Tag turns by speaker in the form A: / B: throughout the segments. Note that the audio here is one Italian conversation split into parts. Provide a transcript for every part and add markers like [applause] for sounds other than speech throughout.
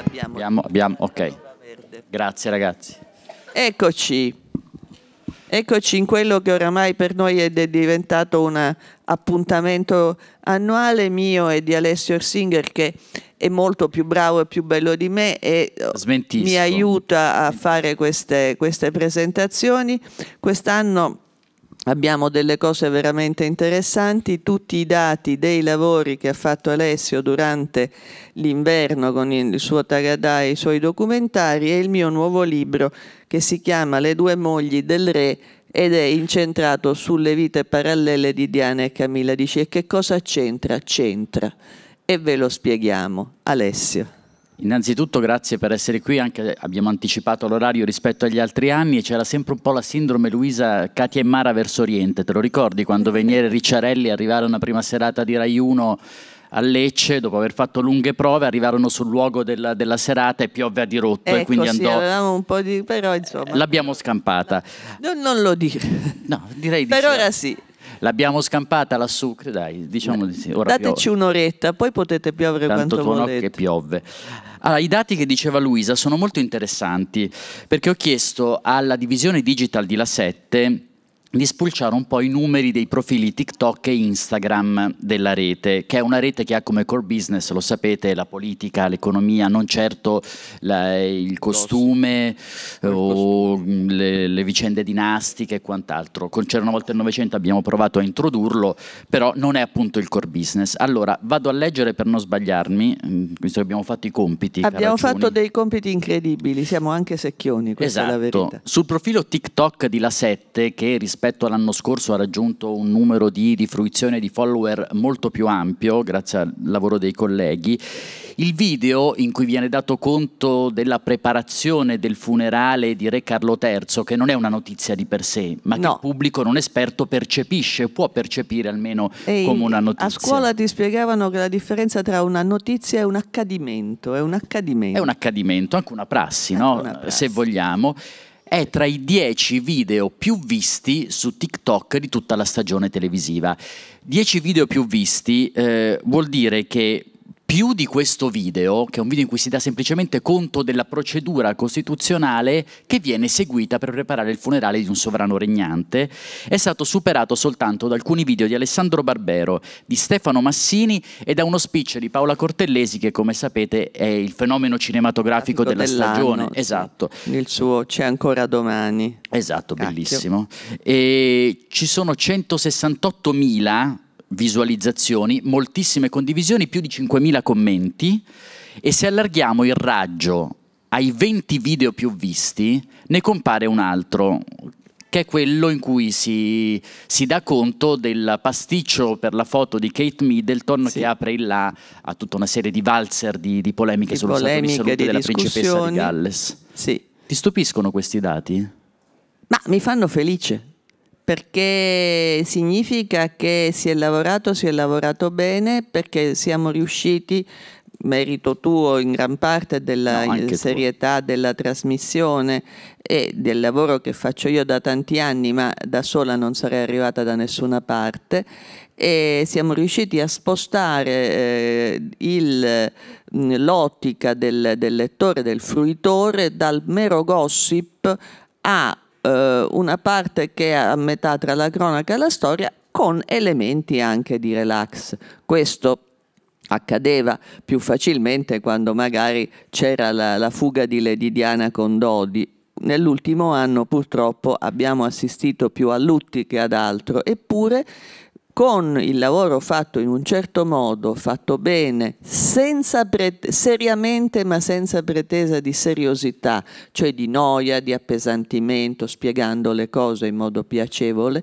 A: abbiamo. abbiamo,
B: abbiamo ok. Grazie ragazzi.
A: Eccoci. Eccoci in quello che oramai per noi è diventato un appuntamento annuale mio e di Alessio Ersinger che è molto più bravo e più bello di me e oh, Smentisco. mi aiuta a fare queste, queste presentazioni. Quest'anno abbiamo delle cose veramente interessanti, tutti i dati dei lavori che ha fatto Alessio durante l'inverno con il suo Tagadà e i suoi documentari e il mio nuovo libro che si chiama Le due mogli del re ed è incentrato sulle vite parallele di Diana e Camilla. Dice e che cosa c'entra? C'entra e ve lo spieghiamo.
B: Alessio. Innanzitutto grazie per essere qui, anche abbiamo anticipato l'orario rispetto agli altri anni e c'era sempre un po' la sindrome Luisa Katia e Mara verso Oriente, te lo ricordi quando e Ricciarelli arrivarono a prima serata di Rai 1 a Lecce, dopo aver fatto lunghe prove, arrivarono sul luogo della, della serata e piovve a dirotto. Ecco, e quindi sì, andò.
A: un po' di. però insomma.
B: L'abbiamo scampata. No,
A: non lo dico.
B: No, direi di Per ora sì. L'abbiamo scampata lassù, dai, diciamo di sì. Ora Dateci
A: un'oretta, poi potete piovere Tanto quanto volete. Tanto che
B: piove. Allora, ah, i dati che diceva Luisa sono molto interessanti perché ho chiesto alla divisione digital di La 7 di spulciare un po' i numeri dei profili TikTok e Instagram della rete, che è una rete che ha come core business, lo sapete, la politica, l'economia, non certo la, il costume il o costume. Le, le, vicende dinastiche e quant'altro. Con C'era una volta il Novecento, abbiamo provato a introdurlo, però non è appunto il core business. Allora, vado a leggere per non sbagliarmi, mm, visto che abbiamo fatto i compiti. Abbiamo fatto
A: dei compiti incredibili, siamo anche secchioni, questa esatto. è la esatto.
B: verità. Sul profilo TikTok di La Sette, che rispetto rispetto all'anno scorso ha raggiunto un numero di, di fruizione di follower molto più ampio grazie al lavoro dei colleghi. Il video in cui viene dato conto della preparazione del funerale di Re Carlo III, che non è una notizia di per sé, ma no. che il pubblico non esperto percepisce, può percepire almeno e come una notizia. A scuola
A: ti spiegavano che la differenza tra una notizia e un accadimento è un accadimento. È un
B: accadimento, anche una prassi, anche no? una prassi. se vogliamo è tra i 10 video più visti su TikTok di tutta la stagione televisiva. 10 video più visti eh, vuol dire che più di questo video, che è un video in cui si dà semplicemente conto della procedura costituzionale che viene seguita per preparare il funerale di un sovrano regnante, è stato superato soltanto da alcuni video di Alessandro Barbero, di Stefano Massini e da uno speech di Paola Cortellesi che come sapete è il fenomeno cinematografico della stagione. Esatto.
A: Il suo C'è ancora
B: domani. Esatto, Cacchio. bellissimo. E ci sono 168.000 visualizzazioni, moltissime condivisioni, più di 5.000 commenti e se allarghiamo il raggio ai 20 video più visti, ne compare un altro, che è quello in cui si, si dà conto del pasticcio per la foto di Kate Middleton sì. che apre il là a tutta una serie di valzer, di, di polemiche di sullo polemiche, stato di salute della principessa di Galles. Sì. Ti stupiscono questi dati?
A: Ma mi fanno felice, perché significa che si è lavorato, si è lavorato bene, perché siamo riusciti, merito tuo in gran parte della no, serietà tu. della trasmissione e del lavoro che faccio io da tanti anni, ma da sola non sarei arrivata da nessuna parte, e siamo riusciti a spostare eh, il, mm, l'ottica del, del lettore, del fruitore, dal mero gossip a eh, una parte che è a metà tra la cronaca e la storia con elementi anche di relax. Questo accadeva più facilmente quando magari c'era la, la fuga di Lady Diana con Dodi. Nell'ultimo anno purtroppo abbiamo assistito più a lutti che ad altro, eppure con il lavoro fatto in un certo modo, fatto bene, seriamente ma senza pretesa di seriosità, cioè di noia, di appesantimento, spiegando le cose in modo piacevole,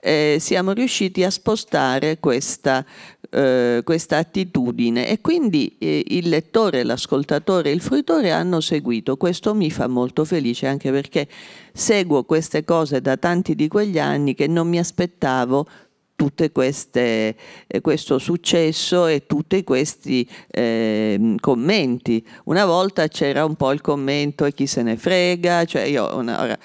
A: eh, siamo riusciti a spostare questa, eh, questa attitudine e quindi eh, il lettore, l'ascoltatore e il fruitore hanno seguito. Questo mi fa molto felice anche perché seguo queste cose da tanti di quegli anni che non mi aspettavo tutte queste, eh, questo successo e tutti questi eh, commenti. Una volta c'era un po' il commento e chi se ne frega, cioè io una, ora,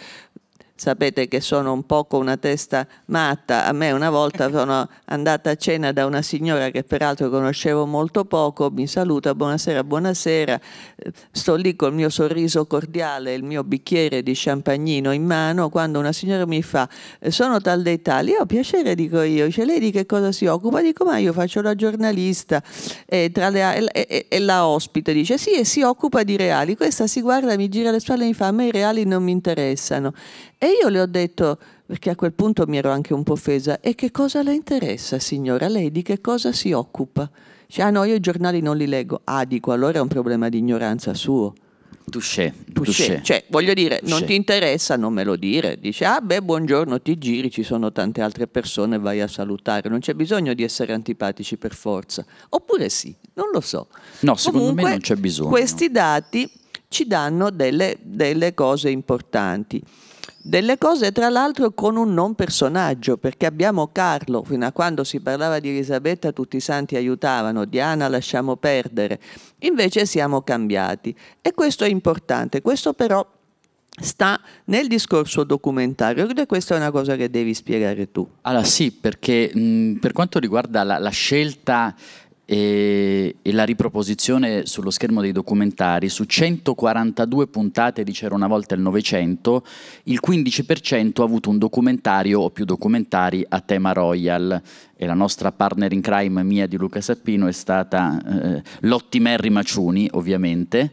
A: sapete che sono un poco una testa matta, a me una volta [laughs] sono andata a cena da una signora che peraltro conoscevo molto poco, mi saluta, buonasera, buonasera, eh, sto lì col mio sorriso cordiale, il mio bicchiere di champagnino in mano, quando una signora mi fa, eh, sono tal dei tali, ho piacere dico io, dice lei di che cosa si occupa? Dico ma io faccio la giornalista e, le, e, e la ospite dice sì e si occupa di reali, questa si guarda, mi gira le spalle e mi fa a me i reali non mi interessano. E io le ho detto, perché a quel punto mi ero anche un po' offesa, e che cosa le interessa signora? Lei di che cosa si occupa? Dice, ah no, io i giornali non li leggo. Ah, dico, allora è un problema di ignoranza suo. Touché, touché. Cioè, voglio dire, touché. non ti interessa, non me lo dire. Dice, ah beh, buongiorno, ti giri, ci sono tante altre persone, vai a salutare. Non c'è bisogno di essere antipatici per forza. Oppure sì, non lo so. No, secondo Comunque, me non c'è bisogno. Questi dati ci danno delle, delle cose importanti delle cose, tra l'altro con un non personaggio, perché abbiamo Carlo, fino a quando si parlava di Elisabetta tutti i santi aiutavano, Diana lasciamo perdere, invece siamo cambiati e questo è importante, questo però sta nel discorso documentario e questa è una cosa che devi spiegare tu. Allora sì, perché mh,
B: per quanto riguarda la, la scelta e, e, la riproposizione sullo schermo dei documentari su 142 puntate di C'era una volta il Novecento, il 15% ha avuto un documentario o più documentari a tema royal e la nostra partner in crime mia di Luca Sappino è stata eh, Lotti Merri Maciuni, ovviamente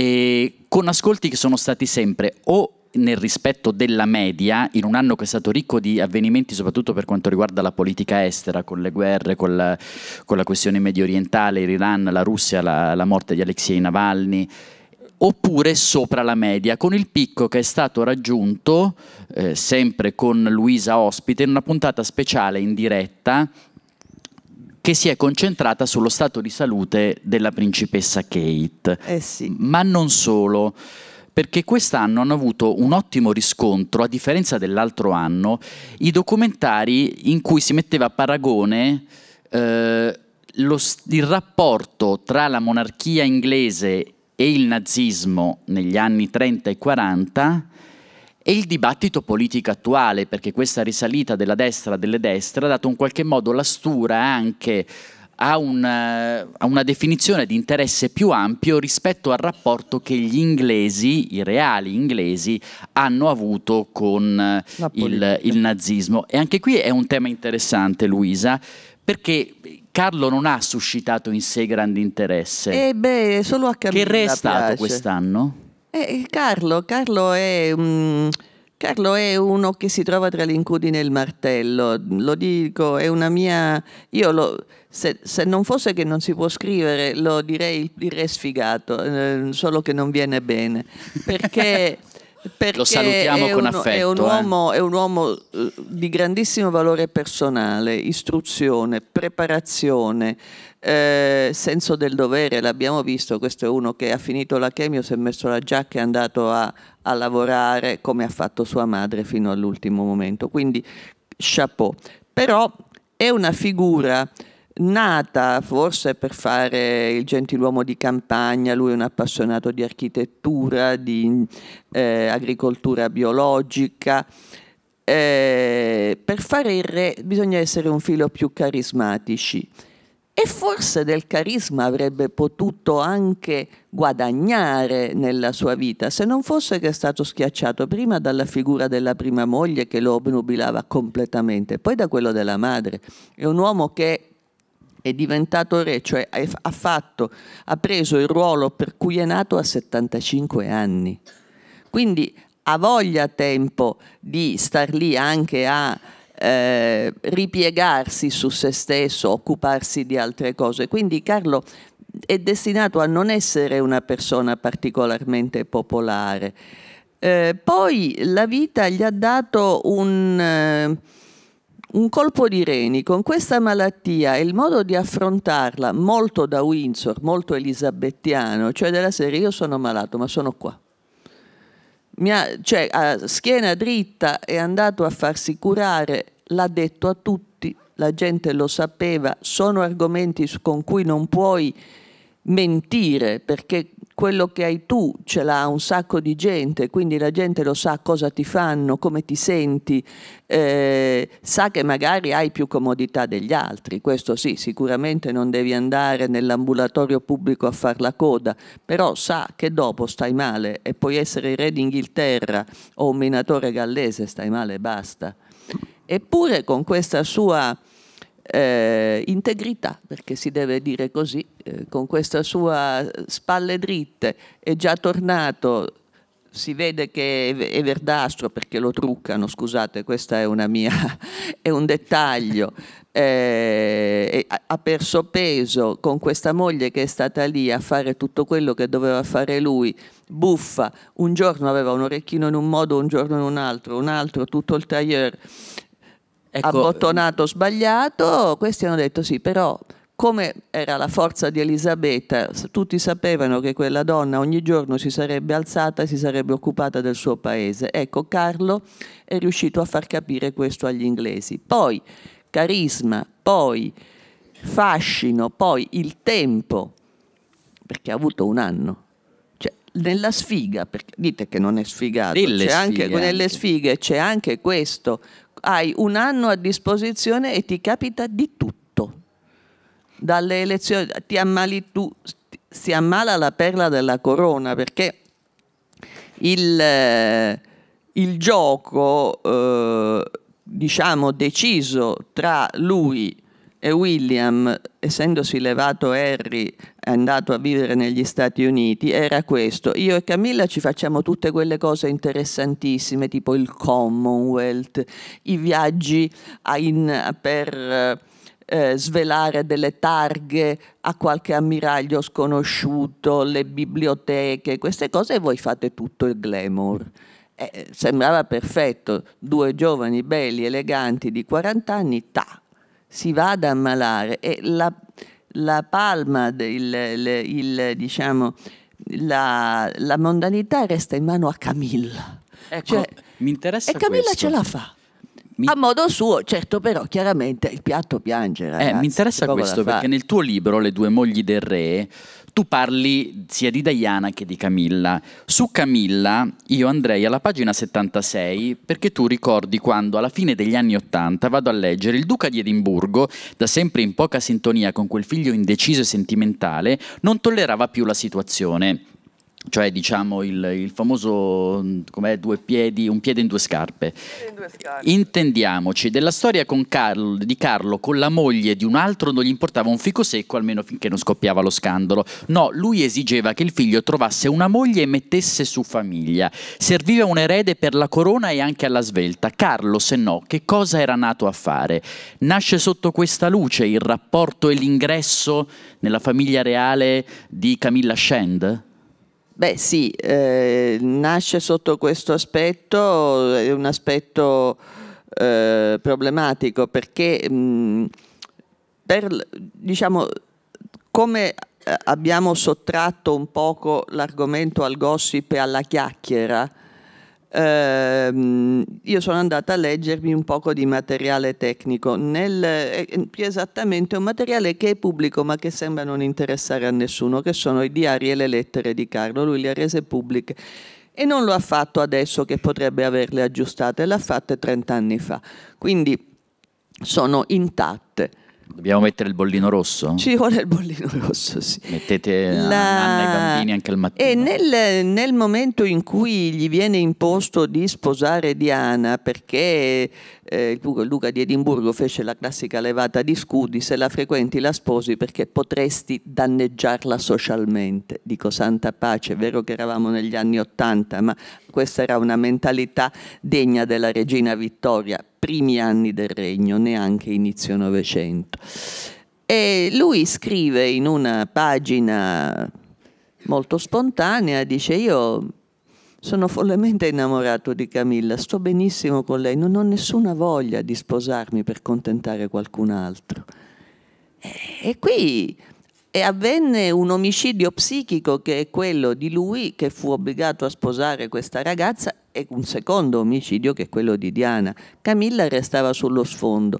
B: eh, con ascolti che sono stati sempre o nel rispetto della media, in un anno che è stato ricco di avvenimenti, soprattutto per quanto riguarda la politica estera, con le guerre, con la, con la questione medio orientale, l'Iran, la Russia, la, la morte di Alexei Navalny, oppure sopra la media, con il picco che è stato raggiunto eh, sempre con Luisa Ospite in una puntata speciale in diretta che si è concentrata sullo stato di salute della principessa Kate. Eh sì. Ma non solo perché quest'anno hanno avuto un ottimo riscontro, a differenza dell'altro anno, i documentari in cui si metteva a paragone eh, lo, il rapporto tra la monarchia inglese e il nazismo negli anni 30 e 40 e il dibattito politico attuale, perché questa risalita della destra delle destre ha dato in qualche modo la stura anche a una, eh, a una, definizione di interesse più ampio rispetto al rapporto che gli inglesi, i reali inglesi, hanno avuto con eh, il, il nazismo. E anche qui è un tema interessante, Luisa, perché Carlo non ha suscitato in sé grande interesse. E eh
A: beh, solo a Camilla Che re è stato quest'anno? Eh, eh, Carlo, Carlo è... Um... Carlo è uno che si trova tra l'incudine e il martello, lo dico, è una mia... Io lo... se, se, non fosse che non si può scrivere, lo direi il re sfigato, eh, solo che non viene bene, perché... [laughs] perché lo salutiamo con un, affetto. Eh. È un, uomo, eh. è un uomo di grandissimo valore personale, istruzione, preparazione, eh, senso del dovere, l'abbiamo visto, questo è uno che ha finito la chemio, si è messo la giacca e è andato a, a lavorare come ha fatto sua madre fino all'ultimo momento. Quindi chapeau. Però è una figura nata forse per fare il gentiluomo di campagna, lui è un appassionato di architettura, di eh, agricoltura biologica. Eh, per fare il re bisogna essere un filo più carismatici e forse del carisma avrebbe potuto anche guadagnare nella sua vita, se non fosse che è stato schiacciato prima dalla figura della prima moglie che lo obnubilava completamente, poi da quello della madre. È un uomo che è diventato re, cioè ha, fatto, ha preso il ruolo per cui è nato a 75 anni. Quindi ha voglia, tempo di star lì anche a eh, ripiegarsi su se stesso, occuparsi di altre cose. Quindi Carlo è destinato a non essere una persona particolarmente popolare. Eh, poi la vita gli ha dato un, eh, un, colpo di reni con questa malattia e il modo di affrontarla molto da Windsor, molto elisabettiano, cioè della serie io sono malato ma sono qua ha, cioè, a schiena dritta è andato a farsi curare, l'ha detto a tutti, la gente lo sapeva, sono argomenti con cui non puoi mentire perché quello che hai tu ce l'ha un sacco di gente, quindi la gente lo sa cosa ti fanno, come ti senti, eh, sa che magari hai più comodità degli altri, questo sì, sicuramente non devi andare nell'ambulatorio pubblico a far la coda, però sa che dopo stai male e puoi essere il re d'Inghilterra o un minatore gallese, stai male e basta. Eppure con questa sua eh, integrità, perché si deve dire così, eh, con questa sua spalle dritte, è già tornato, si vede che è verdastro perché lo truccano, scusate, questo è, [laughs] è, un dettaglio, eh, ha perso peso con questa moglie che è stata lì a fare tutto quello che doveva fare lui, buffa, un giorno aveva un orecchino in un modo, un giorno in un altro, un altro, tutto il tailleur ecco, abbottonato sbagliato, questi hanno detto sì, però come era la forza di Elisabetta, tutti sapevano che quella donna ogni giorno si sarebbe alzata e si sarebbe occupata del suo paese. Ecco, Carlo è riuscito a far capire questo agli inglesi. Poi carisma, poi fascino, poi il tempo, perché ha avuto un anno. Cioè, nella sfiga, perché dite che non è sfigato, nelle, anche, anche. nelle sfighe c'è anche questo hai un anno a disposizione e ti capita di tutto. Dalle elezioni, ti ammali tu, si ammala la perla della corona perché il, eh, il gioco, eh, diciamo, deciso tra lui e William, essendosi levato Harry andato a vivere negli Stati Uniti era questo. Io e Camilla ci facciamo tutte quelle cose interessantissime, tipo il Commonwealth, i viaggi in, per eh, svelare delle targhe a qualche ammiraglio sconosciuto, le biblioteche, queste cose e voi fate tutto il glamour. Eh, sembrava perfetto, due giovani belli, eleganti di 40 anni, ta, si va ad ammalare e la la palma, il, il, il, diciamo, la, la, mondanità resta in mano a Camilla. Ecco, cioè, mi interessa e Camilla questo. ce la fa. Mi... A modo suo, certo, però chiaramente il piatto piange. Ragazzi, eh, mi interessa questo perché
B: nel tuo libro, Le due mogli del re, tu parli sia di Diana che di Camilla. Su Camilla io andrei alla pagina 76 perché tu ricordi quando alla fine degli anni 80 vado a leggere il duca di Edimburgo, da sempre in poca sintonia con quel figlio indeciso e sentimentale, non tollerava più la situazione cioè diciamo il, il famoso mm, piedi, un piede in due scarpe. Intendiamoci, della storia Carlo, di Carlo con la moglie di un altro non gli importava un fico secco almeno finché non scoppiava lo scandalo. No, lui esigeva che il figlio trovasse una moglie e mettesse su famiglia. Serviva un erede per la corona e anche alla svelta. Carlo, se no, che cosa era nato a fare? Nasce sotto questa luce il rapporto e l'ingresso nella famiglia reale di Camilla Scend?
A: Beh sì, eh, nasce sotto questo aspetto, è un aspetto eh, problematico perché mh, mm, per, diciamo, come eh, abbiamo sottratto un poco l'argomento al gossip e alla chiacchiera, Uh, io sono andata a leggermi un poco di materiale tecnico, nel, eh, eh, più esattamente un materiale che è pubblico ma che sembra non interessare a nessuno, che sono i diari e le lettere di Carlo, lui le ha rese pubbliche e non lo ha fatto adesso che potrebbe averle aggiustate, l'ha ha fatte 30 anni fa, quindi sono intatte.
B: Dobbiamo mettere il bollino rosso? Ci
A: vuole il bollino
B: [laughs] rosso, sì. Mettete la... Anna e bambini anche al mattino.
A: E nel, nel, momento in cui gli viene imposto di sposare Diana, perché eh, Luca di Edimburgo fece la classica levata di scudi, se la frequenti la sposi perché potresti danneggiarla socialmente. Dico santa pace, è vero che eravamo negli anni Ottanta, ma questa era una mentalità degna della regina Vittoria, primi anni del regno, neanche inizio Novecento. E lui scrive in una pagina molto spontanea, dice io sono follemente innamorato di Camilla, sto benissimo con lei, non ho nessuna voglia di sposarmi per contentare qualcun altro. E, e qui e avvenne un omicidio psichico che è quello di lui che fu obbligato a sposare questa ragazza e un secondo omicidio che è quello di Diana. Camilla restava sullo sfondo.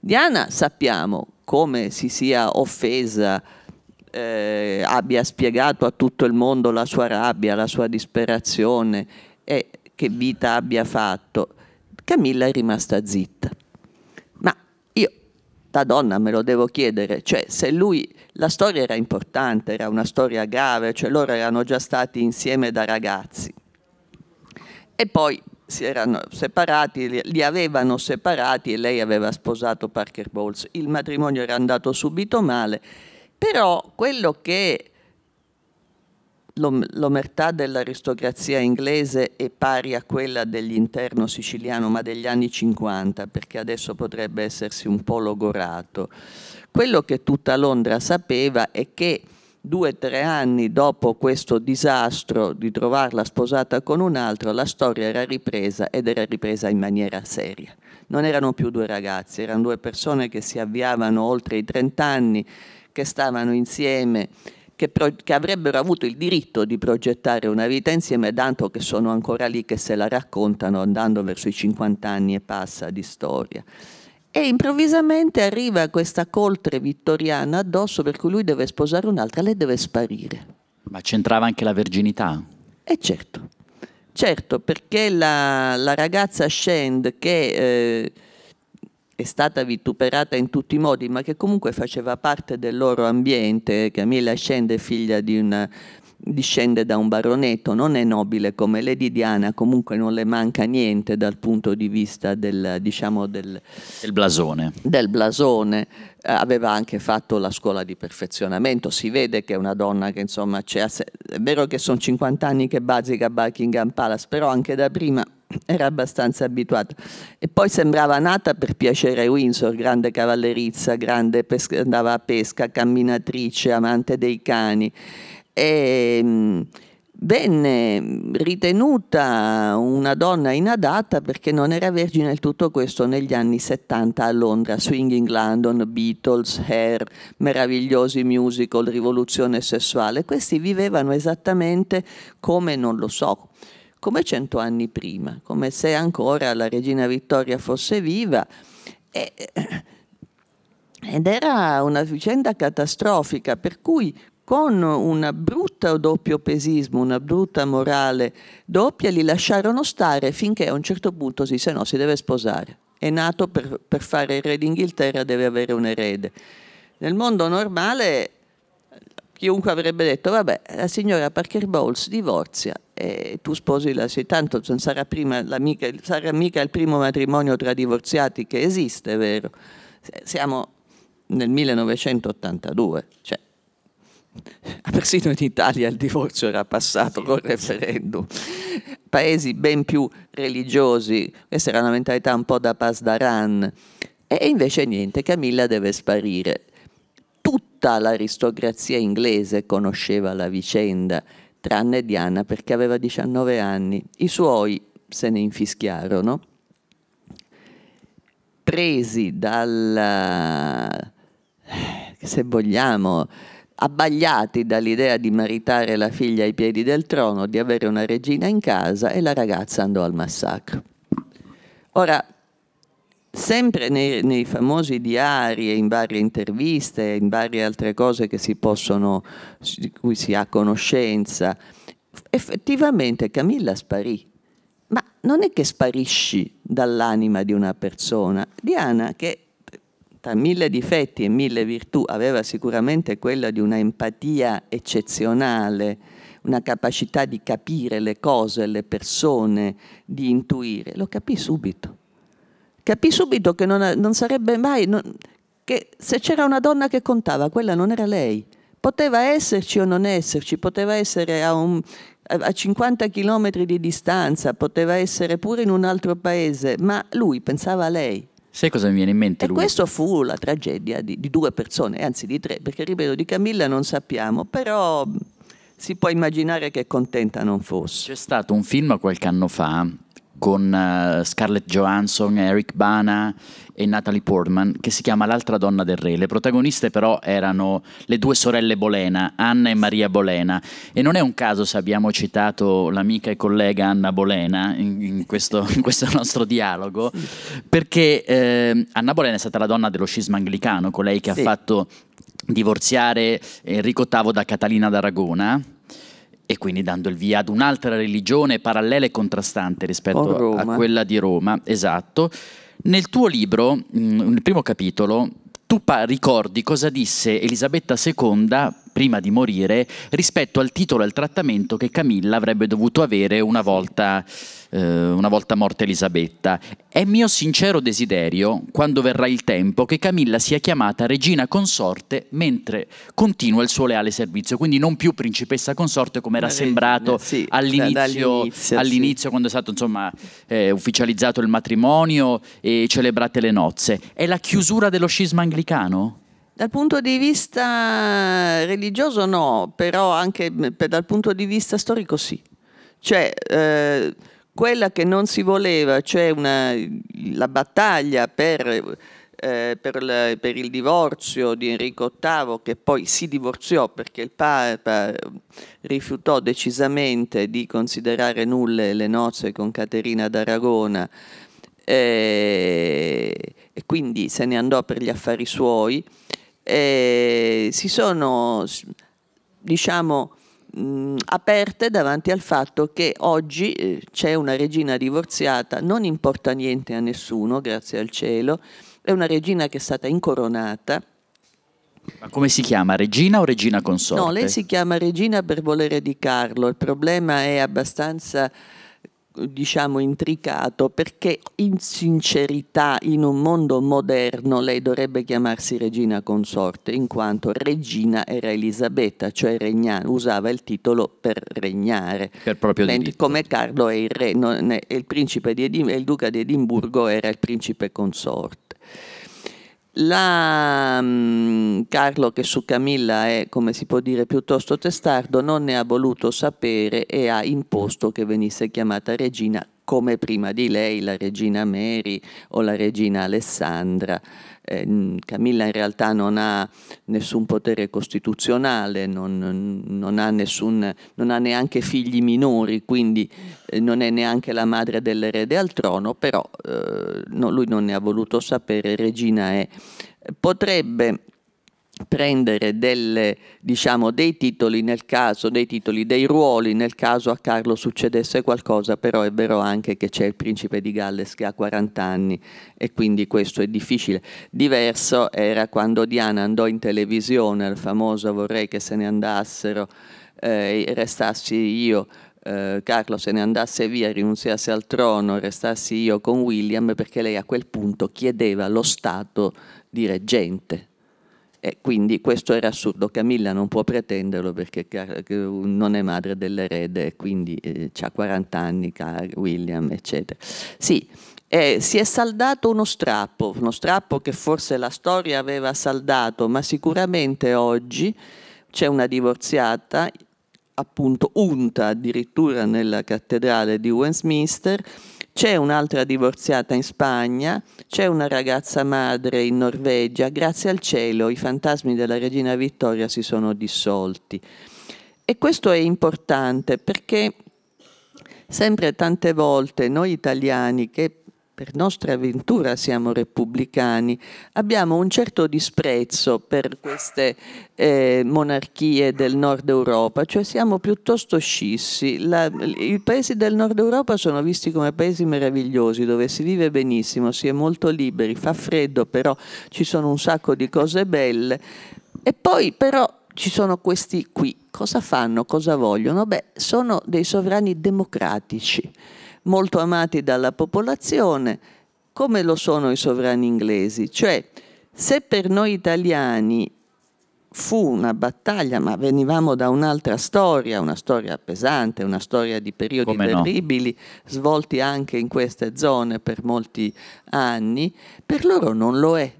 A: Diana sappiamo come si sia offesa eh, abbia spiegato a tutto il mondo la sua rabbia, la sua disperazione e che vita abbia fatto, Camilla è rimasta zitta. Ma io, da donna, me lo devo chiedere, cioè se lui, la storia era importante, era una storia grave, cioè loro erano già stati insieme da ragazzi. E poi si erano separati, li avevano separati e lei aveva sposato Parker Bowles. Il matrimonio era andato subito male però quello che l'omertà dell'aristocrazia inglese è pari a quella dell'interno siciliano, ma degli anni 50, perché adesso potrebbe essersi un po' logorato. Quello che tutta Londra sapeva è che due o tre anni dopo questo disastro di trovarla sposata con un altro, la storia era ripresa ed era ripresa in maniera seria. Non erano più due ragazzi, erano due persone che si avviavano oltre i 30 anni, che stavano insieme, che, che, avrebbero avuto il diritto di progettare una vita insieme, tanto che sono ancora lì che se la raccontano andando verso i 50 anni e passa di storia. E improvvisamente arriva questa coltre vittoriana addosso per cui lui deve sposare un'altra, lei deve sparire.
B: Ma c'entrava anche la verginità? E eh, certo,
A: certo, perché la, la ragazza Shand che... Eh, è stata vituperata in tutti i modi, ma che comunque faceva parte del loro ambiente. Camilla scende figlia di una discende da un baronetto, non è nobile come Lady Diana, comunque non le manca niente dal punto di vista del, diciamo del, del blasone. Del blasone. Eh, aveva anche fatto la scuola di perfezionamento, si vede che è una donna che insomma è vero che sono 50 anni che bazzica Buckingham Palace, però anche da prima era abbastanza abituato. E poi sembrava nata per piacere Windsor, grande cavallerizza, grande pesca, andava a pesca, camminatrice, amante dei cani. E, mm, venne ritenuta una donna inadatta perché non era vergine il tutto questo negli anni 70 a Londra, Swinging London, Beatles, Hair, meravigliosi musical, rivoluzione sessuale. Questi vivevano esattamente come, non lo so, come cento anni prima, come se ancora la regina Vittoria fosse viva. E, ed era una vicenda catastrofica, per cui con un brutto doppio pesismo, una brutta morale doppia, li lasciarono stare finché a un certo punto si, se no si deve sposare. È nato per, per fare il re d'Inghilterra, deve avere un erede. Nel mondo normale chiunque avrebbe detto, vabbè, la signora Parker Bowles divorzia e tu sposi la sei, tanto non sarà, prima mica, sarà mica il primo matrimonio tra divorziati che esiste, vero? Siamo nel 1982, cioè [laughs] persino in Italia il divorzio era passato sì, col referendum. Paesi ben più religiosi, questa era una mentalità un po' da Pasdaran. E invece niente, Camilla deve sparire tutta l'aristocrazia inglese conosceva la vicenda, tranne Diana perché aveva 19 anni. I suoi se ne infischiarono, presi dal, eh, se vogliamo, abbagliati dall'idea di maritare la figlia ai piedi del trono, di avere una regina in casa e la ragazza andò al massacro. Ora, Sempre nei, nei, famosi diari e in varie interviste, in varie altre cose possono, di cui si ha conoscenza, effettivamente Camilla sparì. Ma non è che sparisci dall'anima di una persona. Diana, che eh, tra mille difetti e mille virtù aveva sicuramente quella di una empatia eccezionale, una capacità di capire le cose, le persone, di intuire, lo capì subito capì subito che non, non sarebbe mai, non, che se c'era una donna che contava, quella non era lei. Poteva esserci o non esserci, poteva essere a, un, a 50 km di distanza, poteva essere pure in un altro paese, ma lui pensava a lei. Sai cosa mi viene in mente? E lui? questo fu la tragedia di, di, due persone, anzi di tre, perché ripeto, di Camilla non sappiamo, però si può immaginare che contenta non fosse. C'è stato
B: un film qualche anno fa con uh, Scarlett Johansson, Eric Bana e Natalie Portman, che si chiama L'altra donna del re. Le protagoniste però erano le due sorelle Bolena, Anna e Maria Bolena. E non è un caso se abbiamo citato l'amica e collega Anna Bolena in, in, questo, in questo, nostro dialogo, perché eh, Anna Bolena è stata la donna dello scisma anglicano, colei che sì. ha fatto divorziare Enrico VIII da Catalina d'Aragona e quindi dando il via ad un'altra religione parallela e contrastante rispetto oh, a quella di Roma, esatto. Nel tuo libro, mm, nel primo capitolo, tu ricordi cosa disse Elisabetta II prima di morire rispetto al titolo e al trattamento che Camilla avrebbe dovuto avere una volta, eh, una volta morta Elisabetta. È mio sincero desiderio, quando verrà il tempo, che Camilla sia chiamata regina consorte mentre continua il suo leale servizio, quindi non più principessa consorte come era sembrato sì, cioè all'inizio, all'inizio sì. quando è stato insomma, eh, ufficializzato il matrimonio e celebrate le nozze. È la chiusura dello scisma anglicano?
A: Dal punto di vista religioso no, però anche mm, per, dal punto di vista storico sì. Cioè, eh, quella che non si voleva, cioè una, la battaglia per, eh, per, la, per, il divorzio di Enrico VIII, che poi si divorziò perché il Papa rifiutò decisamente di considerare nulle le nozze con Caterina d'Aragona eh, e quindi se ne andò per gli affari suoi eh, si sono, diciamo, mh, aperte davanti al fatto che oggi eh, c'è una regina divorziata, non importa niente a nessuno, grazie al cielo, è una regina che è stata incoronata.
B: Ma come si chiama? Regina o regina consorte? No, lei si
A: chiama regina per volere di Carlo, il problema è abbastanza diciamo intricato perché in sincerità in un mondo moderno lei dovrebbe chiamarsi regina consorte in quanto regina era Elisabetta, cioè regnare, usava il titolo per regnare.
B: Per proprio Mentre,
A: Come Carlo è il re, non è, il, principe di Edim- il duca di Edimburgo era il principe consorte. La, um, Carlo, che su Camilla è, come si può dire, piuttosto testardo, non ne ha voluto sapere e ha imposto che venisse chiamata regina come prima di lei la regina Mary o la regina Alessandra. Eh, Camilla in realtà non ha nessun potere costituzionale, non, non, ha, nessun, non ha, neanche figli minori, quindi eh, non è neanche la madre dell'erede al trono, però eh, no, lui non ne ha voluto sapere, regina è. Potrebbe prendere delle, diciamo, dei titoli nel caso, dei titoli, dei ruoli nel caso a Carlo succedesse qualcosa, però è vero anche che c'è il principe di Galles che ha 40 anni e quindi questo è difficile. Diverso era quando Diana andò in televisione, al famoso vorrei che se ne andassero, eh, restassi io eh, Carlo se ne andasse via, rinunziasse al trono, restassi io con William, perché lei a quel punto chiedeva lo stato di reggente e quindi questo era assurdo, Camilla non può pretenderlo perché non è madre dell'erede, e quindi eh, ha 40 anni, William, eccetera. Sì, eh, si è saldato uno strappo, uno strappo che forse la storia aveva saldato, ma sicuramente oggi c'è una divorziata, appunto unta addirittura nella cattedrale di Westminster, c'è un'altra divorziata in Spagna, c'è una ragazza madre in Norvegia. Grazie al cielo i fantasmi della regina Vittoria si sono dissolti. E questo è importante perché sempre tante volte noi italiani che per nostra ventura siamo repubblicani, abbiamo un certo disprezzo per queste eh, monarchie del nord Europa, cioè siamo piuttosto scissi. La, I paesi del nord Europa sono visti come paesi meravigliosi dove si vive benissimo, si è molto liberi, fa freddo, però ci sono un sacco di cose belle. E poi però ci sono questi qui, cosa fanno, cosa vogliono? Beh, sono dei sovrani democratici molto amati dalla popolazione, come lo sono i sovrani inglesi. Cioè, se per noi italiani fu una battaglia, ma venivamo da un'altra storia, una storia pesante, una storia di periodi Come terribili, no. svolti anche in queste zone per molti anni, per loro non lo è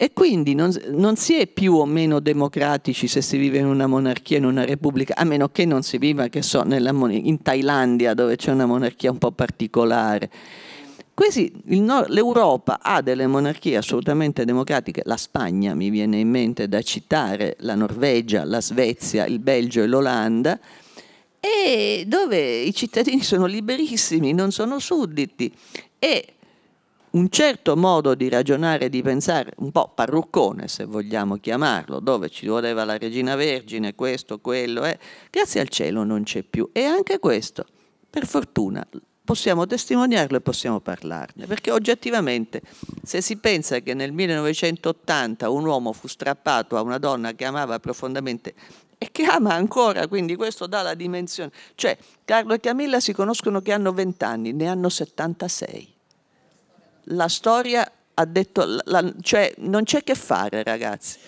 A: e quindi non, non, si è più o meno democratici se si vive in una monarchia, in una repubblica, a meno che non si viva, che so, nella, in Thailandia dove c'è una monarchia un po' particolare. L'Europa ha delle monarchie assolutamente democratiche, la Spagna mi viene in mente da citare, la Norvegia, la Svezia, il Belgio e l'Olanda, e dove i cittadini sono liberissimi, non sono sudditi e un certo modo di ragionare e di pensare, un po' parruccone se vogliamo chiamarlo, dove ci voleva la Regina Vergine, questo, quello, eh, grazie al cielo non c'è più. E anche questo, per fortuna, possiamo testimoniarlo e possiamo parlarne, perché oggettivamente se si pensa che nel 1980 un uomo fu strappato a una donna che amava profondamente e che ama ancora, quindi questo dà la dimensione. Cioè, Carlo e Camilla si conoscono che hanno 20 anni, ne hanno 76 la storia ha detto, la, cioè non c'è che fare ragazzi.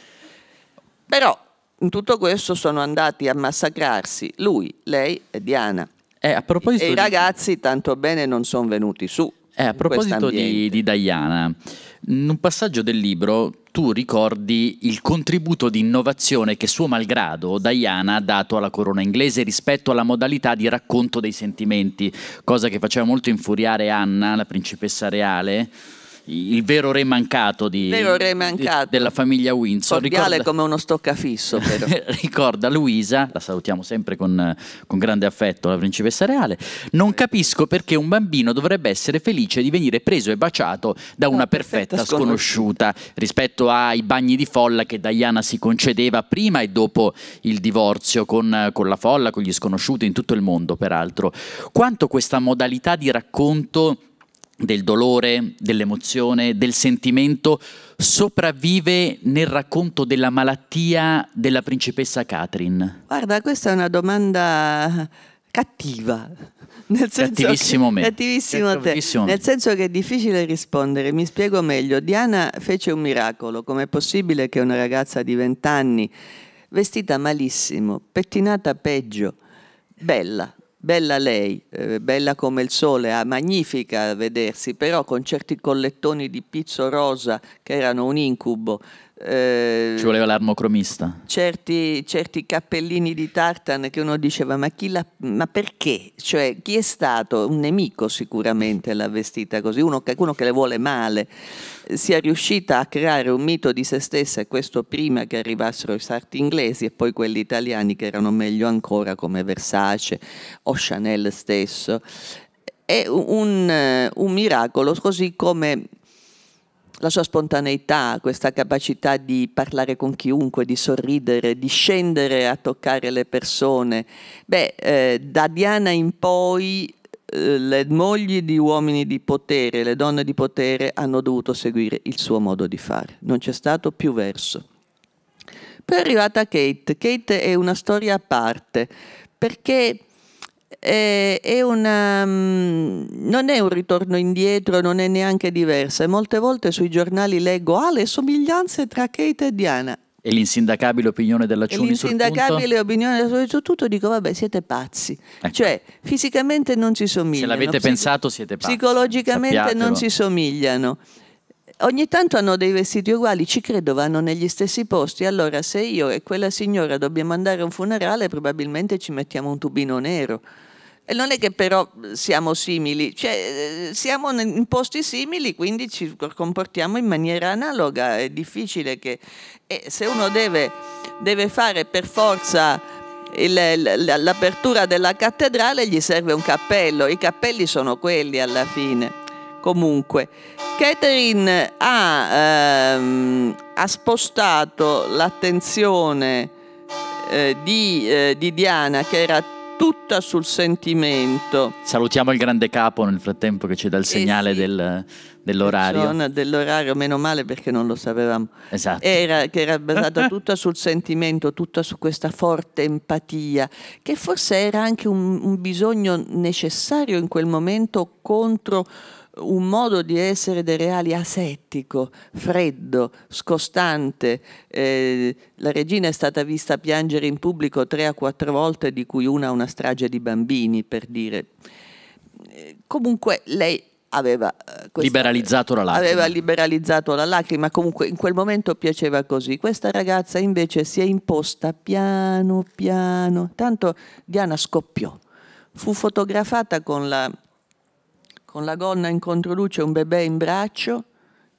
A: Però in tutto questo sono andati a massacrarsi lui, lei e Diana. Eh, e di... i ragazzi tanto bene non sono venuti su. Eh, a proposito di,
B: di Diana, in un passaggio del libro tu ricordi il contributo di innovazione che suo malgrado Diana ha dato alla corona inglese rispetto alla modalità di racconto dei sentimenti, cosa che faceva molto infuriare Anna, la principessa reale, il vero re mancato, di, vero re mancato. Di, della famiglia Windsor. Cordiale ricorda, come uno stoccafisso però. [laughs] ricorda Luisa, la salutiamo sempre con, con grande affetto, la principessa reale, non capisco perché un bambino dovrebbe essere felice di venire preso e baciato da una, una perfetta, perfetta sconosciuta, sconosciuta rispetto ai bagni di folla che Diana si concedeva prima e dopo il divorzio con, con la folla, con gli sconosciuti in tutto il mondo peraltro. Quanto questa modalità di racconto del dolore, dell'emozione, del sentimento, sopravvive nel racconto della malattia della principessa Catherine?
A: Guarda, questa è una domanda cattiva. [laughs] Nel senso cattivissimo che, me. Cattivissimo cattivissimo te. Me. Nel senso che è difficile rispondere. Mi spiego meglio. Diana fece un miracolo. Com'è possibile che una ragazza di 20 anni, vestita malissimo, pettinata peggio, bella, Bella lei, eh, bella come il sole, ah, magnifica a vedersi, però con certi collettoni di pizzo rosa che erano un incubo, eh, Ci
B: voleva l'armocromista.
A: Certi, certi, cappellini di Tartan che uno diceva: ma, la, ma, perché? Cioè, chi è stato? Un nemico sicuramente l'ha vestita così, uno che, che le vuole male. Eh, sia riuscita a creare un mito di se stessa, e questo prima che arrivassero i sarti inglesi e poi quelli italiani che erano meglio ancora, come Versace o Chanel stesso. È un, un miracolo, così come la sua spontaneità, questa capacità di parlare con chiunque, di sorridere, di scendere a toccare le persone. Beh, eh, da Diana in poi eh, le mogli di uomini di potere, le donne di potere hanno dovuto seguire il suo modo di fare, non c'è stato più verso. Poi è arrivata Kate, Kate è una storia a parte perché è, è una, um, non è un ritorno indietro, non è neanche diversa. Molte volte sui giornali leggo ah, le somiglianze tra Kate e Diana.
B: E l'insindacabile opinione della Ciuni L'insindacabile
A: opinione della Ciuni tutto dico vabbè siete pazzi. Ecco. Cioè fisicamente non si somigliano. Se l'avete pensato siete pazzi. Psicologicamente Sappiatelo. non si somigliano ogni tanto hanno dei vestiti uguali, ci credo vanno negli stessi posti, allora se io e quella signora dobbiamo andare a un funerale probabilmente ci mettiamo un tubino nero. E non è che però siamo simili, cioè eh, siamo in posti simili, quindi ci comportiamo in maniera analoga, è difficile che... E se uno deve, deve fare per forza l'apertura della cattedrale gli serve un cappello, i cappelli sono quelli alla fine. Comunque, Catherine ha, ehm, ha spostato l'attenzione eh, di, eh, di Diana, che era tutta sul sentimento. Salutiamo il grande capo nel frattempo che ci dà il eh
B: segnale eh sì. del, dell'orario.
A: dell'orario, meno male perché non lo sapevamo. Esatto. Era, che era basata [laughs] tutta sul sentimento, tutta su questa forte empatia, che forse era anche un, un bisogno necessario in quel momento contro un modo di essere dei reali asettico, freddo, scostante. Eh, la regina è stata vista piangere in pubblico tre a quattro volte, di cui una una strage di bambini, per dire. Eh, comunque lei aveva, eh, questa, liberalizzato la lacrima. aveva liberalizzato la lacrima, comunque in quel momento piaceva così. Questa ragazza invece si è imposta piano piano, tanto Diana scoppiò. Fu fotografata con la con la gonna in controluce un bebè in braccio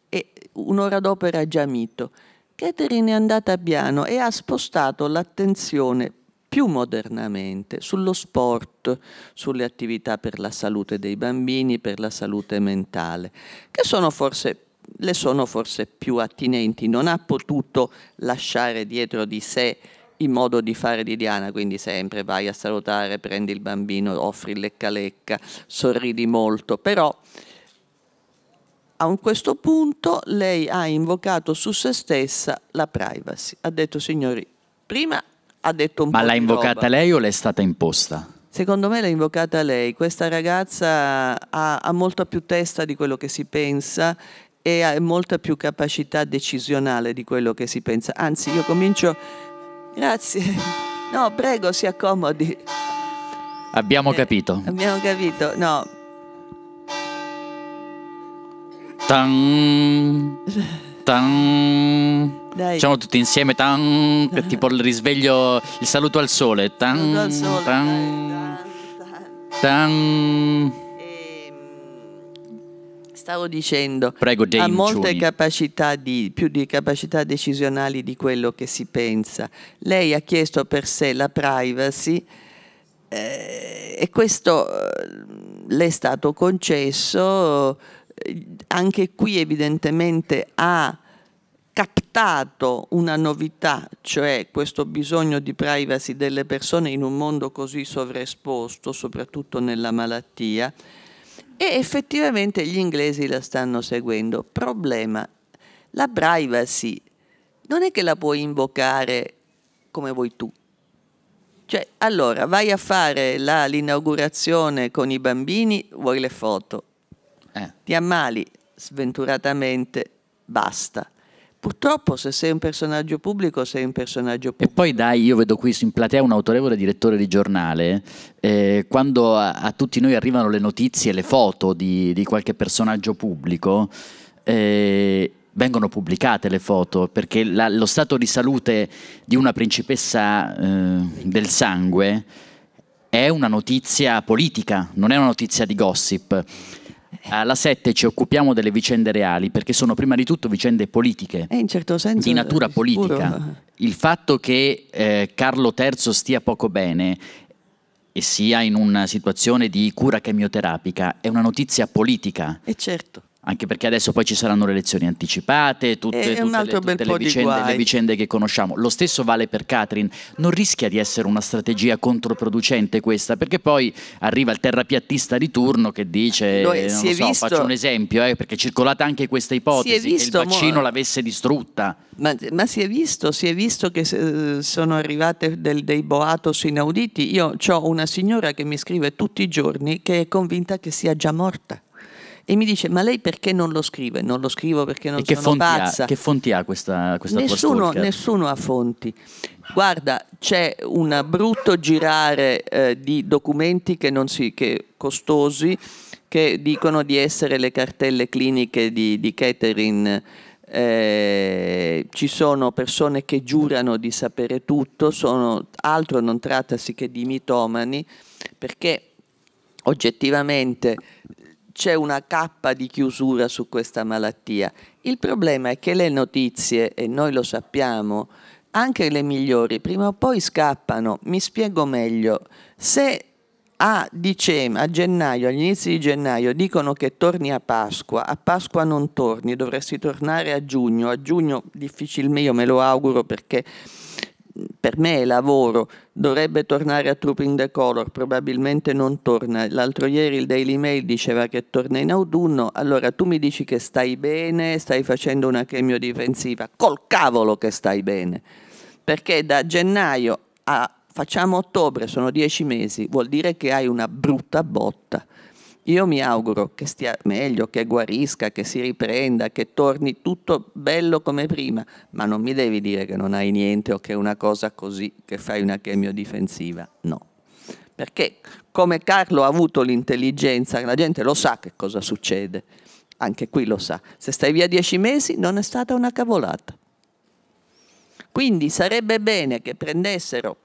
A: e un'ora dopo era già mito. Catherine è andata piano e ha spostato l'attenzione più modernamente sullo sport, sulle attività per la salute dei bambini, per la salute mentale, che sono forse, le sono forse più attinenti. Non ha potuto lasciare dietro di sé il modo di fare di Diana, quindi sempre vai a salutare, prendi il bambino, offri lecca lecca, sorridi molto, però a un questo punto lei ha invocato su se stessa la privacy, ha detto signori, prima ha detto un Ma po' Ma l'ha invocata roba. lei
B: o le è stata imposta?
A: Secondo me l'ha invocata lei, questa ragazza ha, ha molta più testa di quello che si pensa e ha molta più capacità decisionale di quello che si pensa. Anzi, io comincio Grazie. No, prego, si accomodi. Abbiamo eh, capito. Abbiamo capito, no.
B: Tan. Tan. Dai. Diciamo tutti insieme, tan, [laughs] tipo il risveglio, il saluto al sole. Tan, saluto al sole.
A: Tan, tan, tan. tan. Stavo dicendo, Prego, ha molte Giuni. capacità, di, più di capacità decisionali di quello che si pensa. Lei ha chiesto per sé la privacy eh, e questo eh, le è stato concesso. Eh, anche qui evidentemente ha captato una novità, cioè questo bisogno di privacy delle persone in un mondo così sovraesposto, soprattutto nella malattia, e effettivamente gli inglesi la stanno seguendo. Problema, la privacy non è che la puoi invocare come vuoi tu. Cioè, allora, vai a fare la, l'inaugurazione con i bambini, vuoi le foto. Eh. Ti ammali, sventuratamente, basta. Purtroppo se sei un personaggio pubblico sei un personaggio
B: pubblico. E poi dai, io vedo qui in platea un autorevole direttore di giornale, eh, quando a, a, tutti noi arrivano le notizie, le foto di, di qualche personaggio pubblico, eh, vengono pubblicate le foto perché la, lo stato di salute di una principessa eh, del sangue è una notizia politica, non è una notizia di gossip. Eh, alla 7 ci occupiamo delle vicende reali perché sono prima di tutto vicende politiche, eh, in certo senso, di natura eh, politica. Eh. Il fatto che eh, Carlo III stia poco bene e sia in una situazione di cura chemioterapica è una notizia politica. E certo. Anche perché adesso poi ci saranno le elezioni anticipate, tutte, tutte, le, tutte le, vicende, le, vicende, che conosciamo. Lo stesso vale per Katrin. Non rischia di essere una strategia controproducente questa, perché poi arriva il terrapiattista di turno che dice, Noi, non so, visto... faccio un esempio, eh, perché è circolata anche questa ipotesi, visto, che il vaccino mo... l'avesse distrutta.
A: Ma, ma, si è visto, si è visto che sono arrivate del, dei boatos inauditi. Io ho una signora che mi scrive tutti i giorni che è convinta che sia già morta e mi dice ma lei perché non lo scrive? Non lo scrivo perché non e sono pazza. Ha, che
B: fonti ha questa, questa nessuno, nessuno
A: ha fonti. Guarda, c'è un brutto girare eh, di documenti che non si, che costosi che dicono di essere le cartelle cliniche di, di Catherine. Eh, ci sono persone che giurano di sapere tutto, sono, altro non trattasi che di mitomani, perché oggettivamente c'è una cappa di chiusura su questa malattia. Il problema è che le notizie, e noi lo sappiamo, anche le migliori, prima o poi scappano. Mi spiego meglio. Se a, dicem- a gennaio, agli inizi di gennaio, dicono che torni a Pasqua, a Pasqua non torni, dovresti tornare a giugno, a giugno difficilmente, io me lo auguro perché per me è lavoro, dovrebbe tornare a Trooping the Color, probabilmente non torna. L'altro ieri il Daily Mail diceva che torna in autunno, allora tu mi dici che stai bene, stai facendo una chemio difensiva, col cavolo che stai bene, perché da gennaio a facciamo ottobre, sono dieci mesi, vuol dire che hai una brutta botta. Io mi auguro che stia meglio, che guarisca, che si riprenda, che torni tutto bello come prima, ma non mi devi dire che non hai niente o che è una cosa così, che fai una chemiodifensiva. No. Perché come Carlo ha avuto l'intelligenza, la gente lo sa che cosa succede, anche qui lo sa, se stai via dieci mesi non è stata una cavolata. Quindi sarebbe bene che prendessero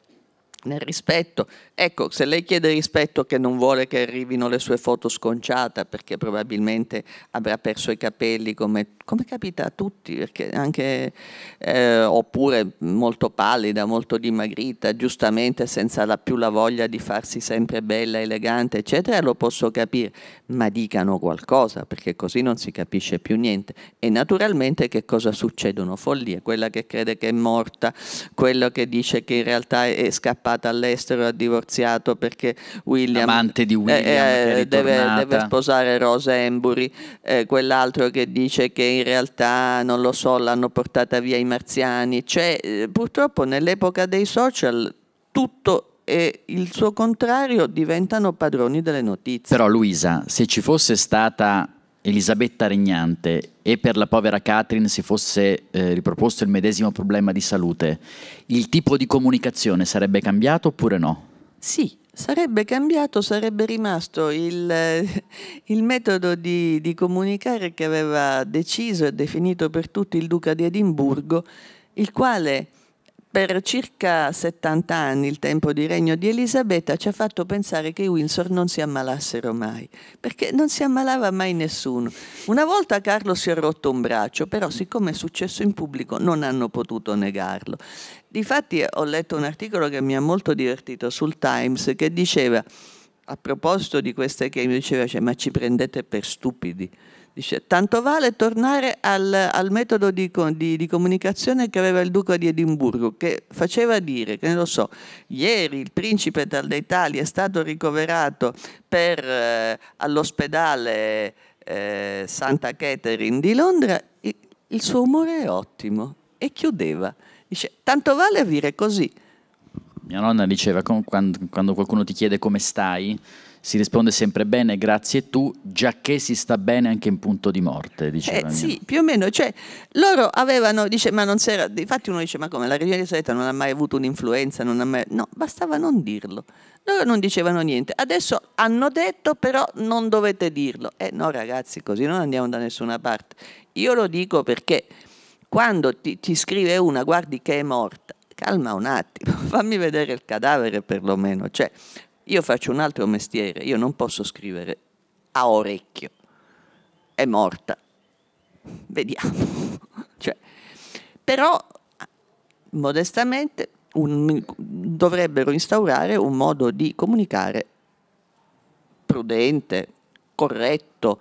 A: nel rispetto. Ecco, se lei chiede rispetto che non vuole che arrivino le sue foto sconciate perché probabilmente avrà perso i capelli come, come capita a tutti, anche, eh, oppure molto pallida, molto dimagrita, giustamente senza la, più la voglia di farsi sempre bella, elegante, eccetera, lo posso capire, ma dicano qualcosa perché così non si capisce più niente. E naturalmente che cosa succedono? Follie, quella che crede che è morta, quella che dice che in realtà è scappata sposata all'estero, ha divorziato perché William... Amante di William. Eh, eh, deve, deve, sposare Rosa Embury, eh, quell'altro che dice che in realtà, non lo so, l'hanno portata via i marziani. Cioè, eh, purtroppo nell'epoca dei social tutto e il suo contrario diventano padroni delle notizie.
B: Però Luisa, se ci fosse stata Elisabetta Regnante e per la povera Catherine si fosse eh, riproposto il medesimo problema di salute, il tipo di comunicazione sarebbe cambiato oppure no?
A: Sì, sarebbe cambiato, sarebbe rimasto il, eh, il metodo di, di, comunicare che aveva deciso e definito per tutti il duca di Edimburgo, il quale per circa 70 anni il tempo di regno di Elisabetta ci ha fatto pensare che i Windsor non si ammalassero mai, perché non si ammalava mai nessuno. Una volta Carlo si è rotto un braccio, però siccome è successo in pubblico non hanno potuto negarlo. Difatti eh, ho letto un articolo che mi ha molto divertito sul Times che diceva, a proposito di queste che diceva, cioè, ma ci prendete per stupidi Dice, tanto vale tornare al, al metodo di, di, di, comunicazione che aveva il duca di Edimburgo, che faceva dire, che ne lo so, ieri il principe d'Italia è stato ricoverato per, eh, all'ospedale eh, Santa Catherine di Londra, il, il suo umore è ottimo e chiudeva. Dice, tanto vale dire così. Mia nonna
B: diceva, quando, quando qualcuno ti chiede come stai, si risponde sempre bene, grazie tu, giacché si sta bene anche in punto di morte. Diceva eh, sì,
A: più o meno, cioè loro avevano, dice, ma non c'era, infatti uno dice, ma come la regione Saletta non ha mai avuto un'influenza, non ha mai, no, bastava non dirlo. Loro non dicevano niente, adesso hanno detto però non dovete dirlo. Eh no ragazzi, così non andiamo da nessuna parte. Io lo dico perché quando ti, ti scrive una, guardi che è morta, calma un attimo, [laughs] fammi vedere il cadavere perlomeno, cioè io faccio un altro mestiere, io non posso scrivere a orecchio. È morta. Vediamo. [laughs] cioè, però, modestamente, un, dovrebbero instaurare un modo di comunicare prudente, corretto,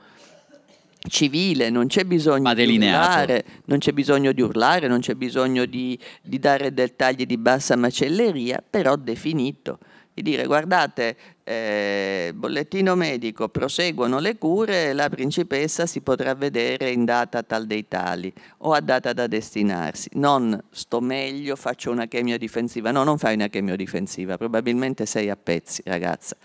A: civile, non c'è bisogno di urlare, non c'è bisogno di urlare, non c'è bisogno di, di dare dettagli di bassa macelleria, però definito di dire guardate, eh, bollettino medico, proseguono le cure, la principessa si potrà vedere in data tal dei tali o a data da destinarsi. Non sto meglio, faccio una chemio difensiva. No, non fai una chemio difensiva, probabilmente sei a pezzi, ragazza.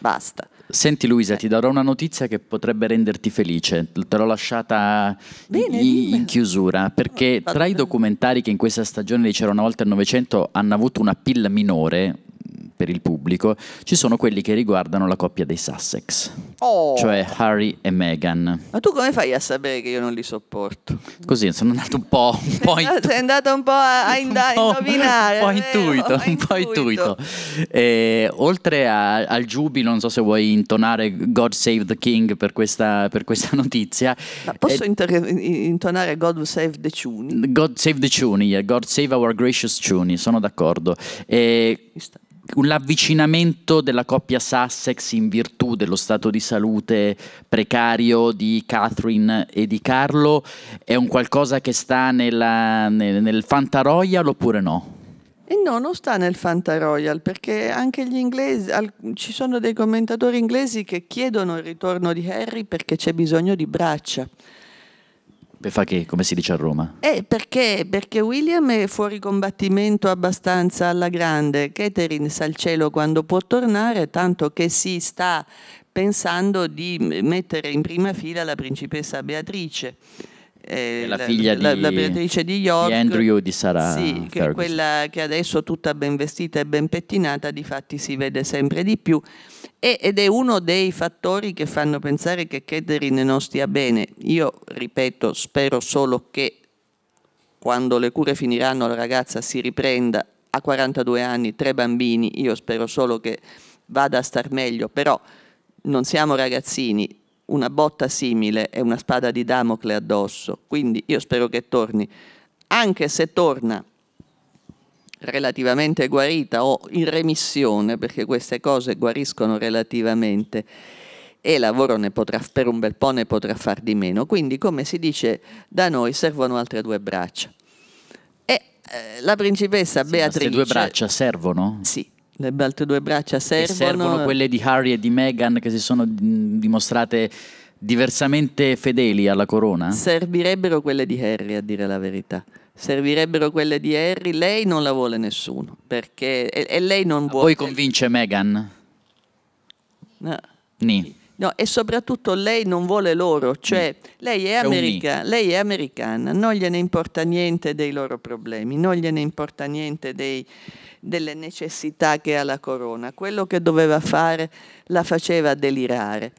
A: Basta. Senti Luisa, eh. ti darò una notizia che potrebbe renderti felice,
B: te l'ho lasciata bene, in, in chiusura, perché oh, tra i documentari che in questa stagione di C'era una volta il Novecento hanno avuto una pill minore, per il pubblico, ci sono quelli che riguardano la coppia dei Sussex,
A: oh. cioè
B: Harry e Meghan. Ma
A: tu come fai a sapere che io non li sopporto?
B: Così, sono andato un po', un po in...
A: [laughs] Sei andato un po' a, [laughs] inda- un po', indovinare. Un po'
B: intuito, un po' intuito. E, oltre a, al giubilo, non so se vuoi intonare God Save the King per questa, per questa notizia.
A: Ma posso inter- intonare God Save the Tune?
B: God Save the Tune, yeah. God Save Our Gracious Tune, sono d'accordo. E... Mi sta l'avvicinamento della coppia Sussex in virtù dello stato di salute precario di Catherine e di Carlo è un qualcosa che sta nella, nel, nel Royal oppure no?
A: E eh no, non sta nel Fanta Royal perché anche gli inglesi, al, ci sono dei commentatori inglesi che chiedono il ritorno di Harry perché c'è bisogno di braccia.
B: Per far che, come si dice a Roma?
A: Eh, perché? Perché William è fuori combattimento abbastanza alla grande. Catherine sa il cielo quando può tornare, tanto che si sta pensando di mettere in prima fila la principessa Beatrice. Eh, la, figlia la, di, la Beatrice di York, di Andrew
B: di Sarah sì, che è
A: quella che adesso tutta ben vestita e ben pettinata, di fatti si vede sempre di più ed è uno dei fattori che fanno pensare che Ketterin non stia bene. Io ripeto, spero solo che quando le cure finiranno la ragazza si riprenda a 42 anni, tre bambini, io spero solo che vada a star meglio, però non siamo ragazzini, una botta simile è una spada di Damocle addosso, quindi io spero che torni. Anche se torna relativamente guarita o in remissione, perché queste cose guariscono relativamente e lavoro ne potrà, per un bel po' ne potrà far di meno. Quindi, come si dice da noi, servono altre due braccia. E eh, la principessa sì, Beatrice... Queste due braccia servono? Sì, le altre due braccia servono. E servono quelle
B: di Harry e di Meghan che si sono dimostrate diversamente fedeli alla corona?
A: Servirebbero quelle di Harry, a dire la verità servirebbero quelle di Harry, lei non la vuole nessuno, perché, e, e lei non vuole... Poi convince Meghan? No. Ni. No, e soprattutto lei non vuole loro, cioè lei è, america, lei è, americana, non gliene importa niente dei loro problemi, non gliene importa niente dei, delle necessità che ha la corona, quello che doveva fare la faceva delirare.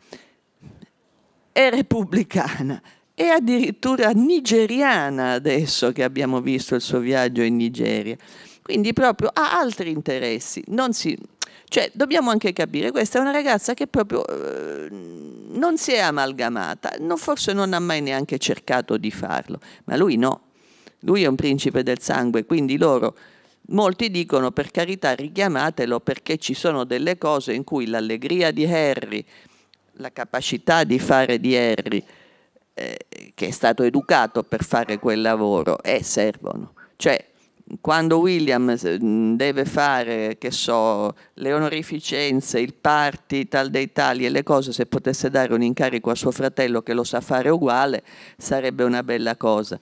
A: È repubblicana, e addirittura nigeriana adesso che abbiamo visto il suo viaggio in Nigeria. Quindi proprio ha altri interessi, si, cioè, dobbiamo anche capire, questa è una ragazza che proprio eh, non si è amalgamata, non, forse non ha mai neanche cercato di farlo, ma lui no, lui è un principe del sangue, quindi loro, molti dicono per carità richiamatelo perché ci sono delle cose in cui l'allegria di Harry, la capacità di fare di Harry, eh, che è stato educato per fare quel lavoro e eh, servono. Cioè, quando William deve fare, che so, le onorificenze, il party, tal dei tali e le cose, se potesse dare un incarico a suo fratello che lo sa fare uguale, sarebbe una bella cosa.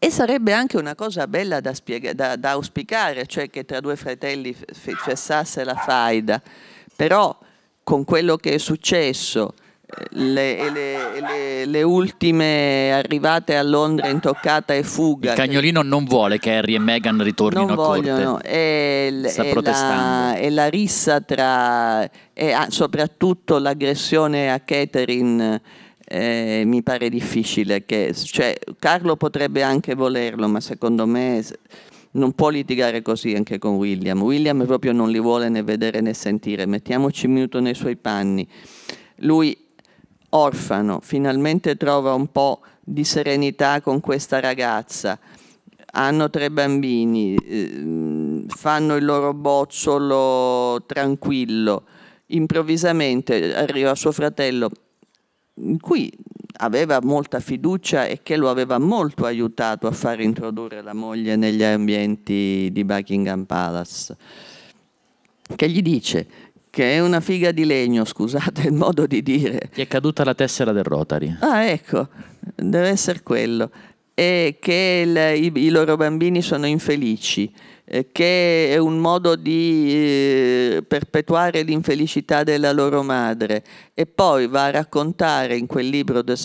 A: E sarebbe anche una cosa bella da, spiega- da, da auspicare, cioè che tra due fratelli f- cessasse la faida. Però con quello che è successo, le, le, le, le, ultime arrivate a Londra in toccata e fuga. Il cioè cagnolino
B: non vuole che Harry e Meghan ritornino non a vogliono. corte.
A: E, La, la rissa tra... E, ah, soprattutto l'aggressione a Catherine... Eh, mi pare difficile che cioè, Carlo potrebbe anche volerlo ma secondo me non può litigare così anche con William William proprio non li vuole né vedere né sentire mettiamoci un minuto nei suoi panni lui orfano, finalmente trova un po' di serenità con questa ragazza. Hanno tre bambini, eh, fanno il loro bozzolo tranquillo. Improvvisamente arriva suo fratello, in cui aveva molta fiducia e che lo aveva molto aiutato a far introdurre la moglie negli ambienti di Buckingham Palace, che gli dice che è una figa di legno, scusate il modo di dire. Ti è caduta la tessera del Rotary. Ah, ecco, deve essere quello. E che il, i, i, loro bambini sono infelici, che è un modo di eh, perpetuare l'infelicità della loro madre. E poi va a raccontare in quel libro De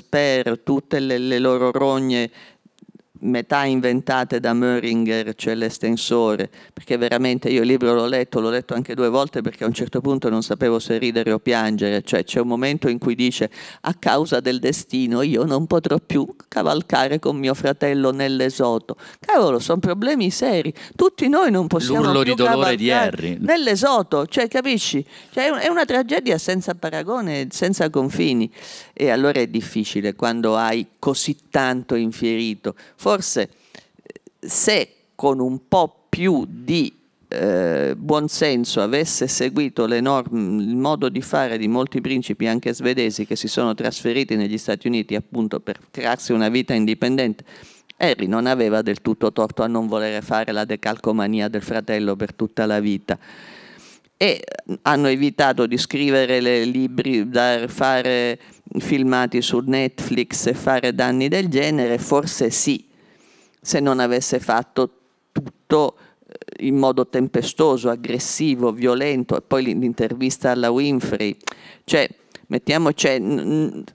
A: tutte le, le loro rogne metà inventate da Möhringer, cioè l'estensore, perché veramente io il libro l'ho letto, l'ho letto anche due volte perché a un certo punto non sapevo se ridere o piangere, cioè c'è un momento in cui dice a causa del destino io non potrò più cavalcare con mio fratello nell'esoto. Cavolo, sono problemi seri, tutti noi non possiamo L'urlo più di dolore di Harry. nell'esoto, cioè capisci? Cioè, è una tragedia senza paragone, senza confini e allora è difficile quando hai così tanto infierito. Forse forse se con un po' più di eh, buonsenso avesse seguito norme, il modo di fare di molti principi anche svedesi che si sono trasferiti negli Stati Uniti appunto per crearsi una vita indipendente, Harry non aveva del tutto torto a non volere fare la decalcomania del fratello per tutta la vita e mm, hanno evitato di scrivere libri, fare filmati su Netflix e fare danni del genere, forse sì, se non avesse fatto tutto eh, in modo tempestoso, aggressivo, violento, e poi l'intervista alla Winfrey. Cioè, mettiamo, cioè,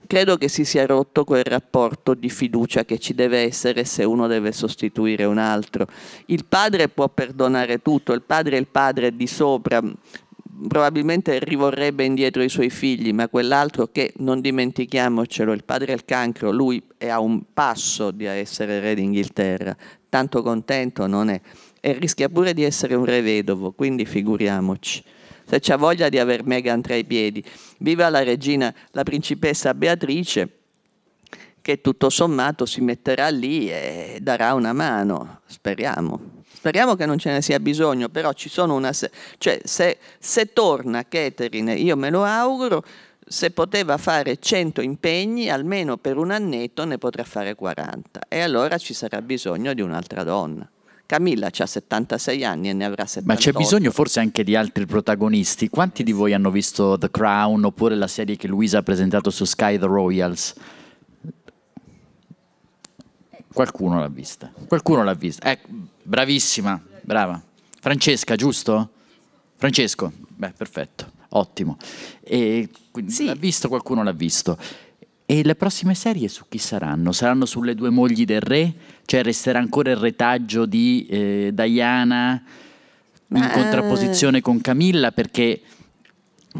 A: credo che si sia rotto quel rapporto di fiducia che ci deve essere se uno deve sostituire un altro. Il padre può perdonare tutto, il padre è il padre di sopra, probabilmente rivorrebbe indietro i suoi figli, ma quell'altro che, non dimentichiamocelo, il padre al cancro, lui è a un passo di essere re d'Inghilterra, tanto contento non è, e rischia pure di essere un re vedovo, quindi figuriamoci. Se c'ha voglia di aver Meghan tra i piedi, viva la regina, la principessa Beatrice, che tutto sommato si metterà lì e darà una mano, speriamo. Speriamo che non ce ne sia bisogno, però ci sono una... Se- cioè, se, se torna Catherine, io me lo auguro, se poteva fare 100 impegni, almeno per un annetto ne potrà fare 40. E allora ci sarà bisogno di un'altra donna. Camilla ha 76 anni e ne avrà 78. Ma c'è bisogno
B: forse anche di altri protagonisti. Quanti di voi hanno visto The Crown oppure la serie che Luisa ha presentato su Sky The Royals? Qualcuno l'ha vista. Qualcuno l'ha vista. Eh, bravissima, brava. Francesca, giusto? Francesco, beh, perfetto, ottimo. E, sì. L'ha visto, qualcuno l'ha visto. E le prossime serie su chi saranno? Saranno sulle due mogli del re? Cioè resterà ancora il retaggio di eh, Diana in
A: Ma... Eh, contrapposizione
B: con Camilla? Perché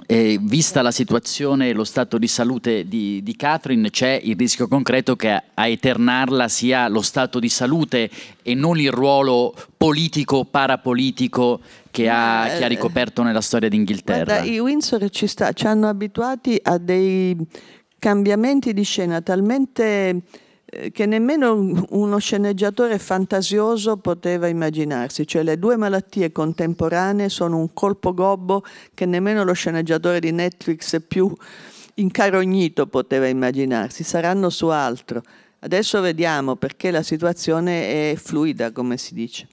B: eh, vista la situazione e lo stato di salute di, di Catherine, c'è il rischio concreto che a, eternarla sia lo stato di salute e non il ruolo politico, o parapolitico che ha, eh, che ha ricoperto nella storia d'Inghilterra. Guarda, I
A: Windsor ci, sta, ci hanno abituati a dei cambiamenti di scena talmente eh, che nemmeno uno sceneggiatore fantasioso poteva immaginarsi, cioè le due malattie contemporanee sono un colpo gobbo che nemmeno lo sceneggiatore di Netflix più incarognito poteva immaginarsi, saranno su altro. Adesso vediamo perché la situazione è fluida, come si dice.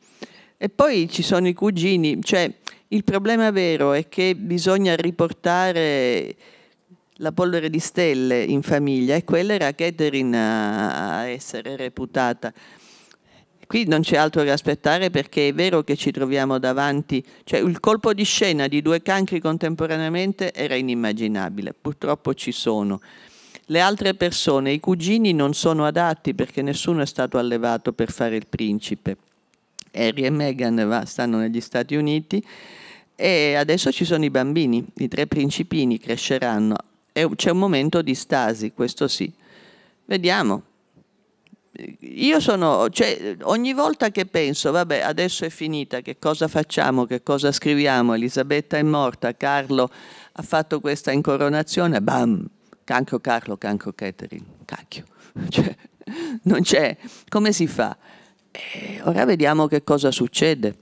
A: E poi ci sono i cugini, cioè il problema vero è che bisogna riportare la polvere di stelle in famiglia e quella era Catherine a essere reputata. Qui non c'è altro che aspettare perché è vero che ci troviamo davanti, cioè il colpo di scena di due cancri contemporaneamente era inimmaginabile, purtroppo ci sono. Le altre persone, i cugini non sono adatti perché nessuno è stato allevato per fare il principe. Harry e Meghan stanno negli Stati Uniti e adesso ci sono i bambini, i tre principini cresceranno c'è un momento di stasi, questo sì. Vediamo. Io sono, cioè, ogni volta che penso, vabbè, adesso è finita, che cosa facciamo, che cosa scriviamo, Elisabetta è morta, Carlo ha fatto questa incoronazione, bam, cancro Carlo, cancro Catherine, cacchio. [laughs] Cioè, non c'è, come si fa? Eh, ora vediamo che cosa succede.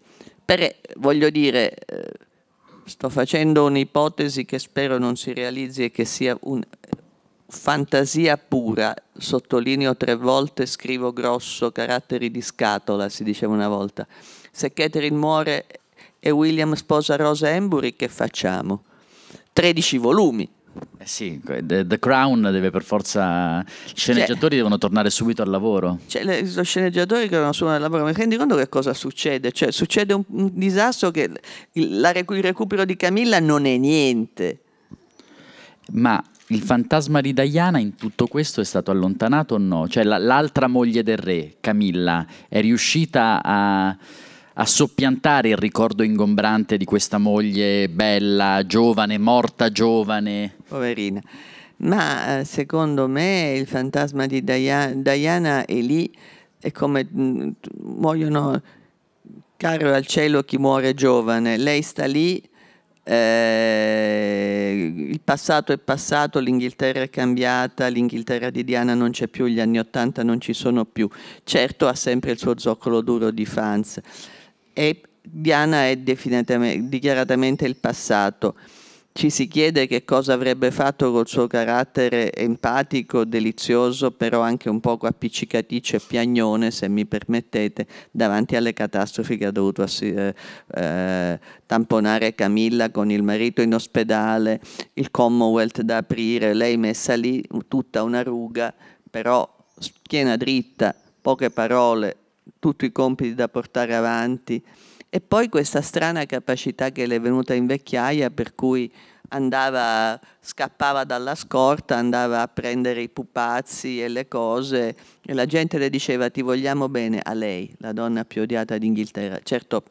A: Per, voglio dire, eh, sto facendo un'ipotesi che spero non si realizzi e che sia un, fantasia pura, sottolineo tre volte, scrivo grosso, caratteri di scatola, si diceva una volta. Se Catherine muore e William sposa Rosa Embury, che facciamo? 13 volumi. Eh sì, the,
B: the, Crown deve per forza. I sceneggiatori cioè, devono tornare subito al lavoro.
A: Cioè, le, lo sceneggiatori che devono subito al lavoro, mi rendi conto che cosa succede? Cioè, succede un, un disastro che il, la, il recupero di Camilla non è niente.
B: Ma il fantasma di Diana in tutto questo è stato allontanato o no? Cioè, la, l'altra moglie del re, Camilla, è riuscita a a soppiantare il ricordo ingombrante di questa moglie bella, giovane, morta giovane.
A: Poverina. Ma eh, secondo me il fantasma di Diana, Diana è lì, è come mm, muoiono, caro al cielo chi muore giovane, lei sta lì, eh, il passato è passato, l'Inghilterra è cambiata, l'Inghilterra di Diana non c'è più, gli anni Ottanta non ci sono più, certo ha sempre il suo zoccolo duro di fans e Diana è dichiaratamente il passato. Ci si chiede che cosa avrebbe fatto col suo carattere empatico, delizioso, però anche un poco appiccicaticcio e piagnone, se mi permettete, davanti alle catastrofi che ha dovuto eh, eh, tamponare Camilla con il marito in ospedale, il Commonwealth da aprire, lei messa lì tutta una ruga, però schiena dritta, poche parole, tutti i compiti da portare avanti e poi questa strana capacità che le è venuta in vecchiaia per cui andava, scappava dalla scorta, andava a prendere i pupazzi e le cose e la gente le diceva ti vogliamo bene a lei, la donna più odiata d'Inghilterra. Certo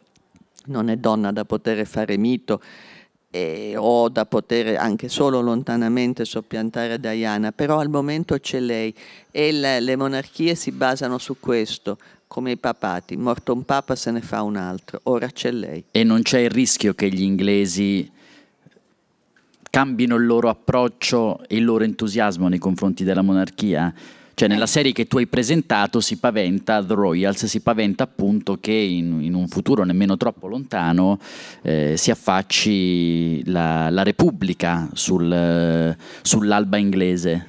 A: non è donna da poter fare mito e, o da poter anche solo lontanamente soppiantare Diana, però al momento c'è lei e le, le monarchie si basano su questo, come i papati, morto un papa se ne fa un altro, ora c'è lei.
B: E non c'è il rischio che gli inglesi cambino il loro approccio e il loro entusiasmo nei confronti della monarchia? Cioè nella eh. serie che tu hai presentato si paventa The Royals, si paventa appunto che in, in un futuro nemmeno troppo lontano eh, si affacci la, la Repubblica sul, eh, sull'alba inglese.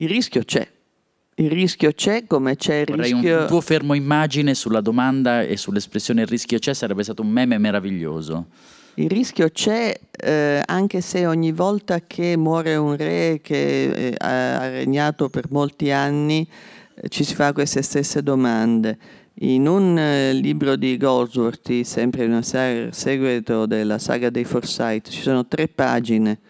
A: Il rischio c'è, il rischio c'è come c'è il Vorrei rischio... Un tuo
B: fermo immagine sulla domanda e sull'espressione il rischio c'è sarebbe stato un meme meraviglioso. Il rischio c'è
A: eh, anche se ogni volta che muore un re che eh, ha regnato per molti anni eh, ci si fa queste stesse domande. In un eh, libro di Goldsworthy, sempre in un seguito della saga dei Forsyth, ci sono tre pagine.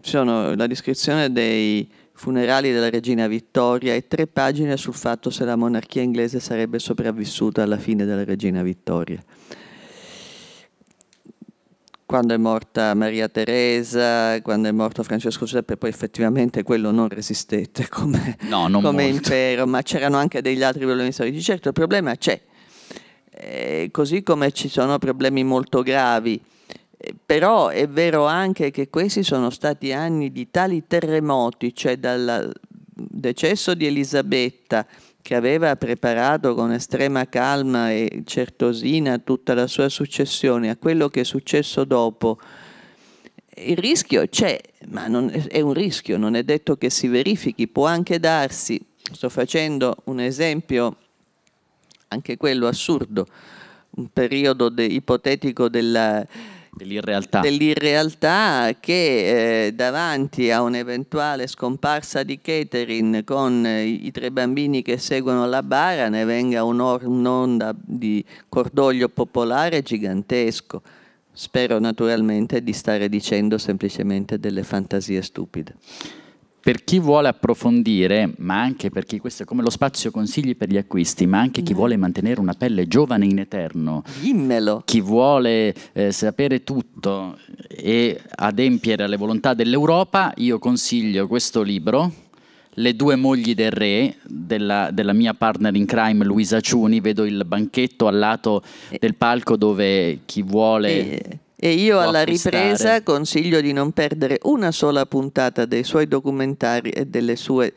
A: Ci sono la descrizione dei funerali della regina Vittoria e tre pagine sul fatto se la monarchia inglese sarebbe sopravvissuta alla fine della regina Vittoria. Quando è morta Maria Teresa, quando è morto Francesco Giuseppe, poi effettivamente quello non resistette [laughs] come, no, non come impero, ma c'erano anche degli altri problemi storici. Certo, il problema c'è, eh, così come ci sono problemi molto gravi eh, però è vero anche che questi sono stati anni di tali terremoti, cioè dal decesso di Elisabetta, che aveva preparato con estrema calma e certosina tutta la sua successione, a quello che è successo dopo, il rischio c'è, ma non, è un rischio, non è detto che si verifichi, può anche darsi, sto facendo un esempio, anche quello assurdo, un periodo de, ipotetico della Dell'irrealtà. Dell'irrealtà che eh, davanti a un'eventuale scomparsa di Catherine con eh, i tre bambini che seguono la bara ne venga un'onda di cordoglio popolare gigantesco. Spero naturalmente di stare dicendo semplicemente delle fantasie stupide per chi vuole
B: approfondire, ma anche per chi, questo è come lo spazio consigli per gli acquisti, ma anche chi mm. vuole mantenere una pelle giovane in eterno, Dimmelo. chi vuole eh, sapere tutto e adempiere alle volontà dell'Europa, io consiglio questo libro, le due mogli del re della, della, mia partner in crime Luisa Ciuni, vedo il banchetto al lato eh. del palco dove chi vuole... E eh.
A: E io alla ripresa consiglio di non perdere una sola puntata dei suoi documentari e, sue,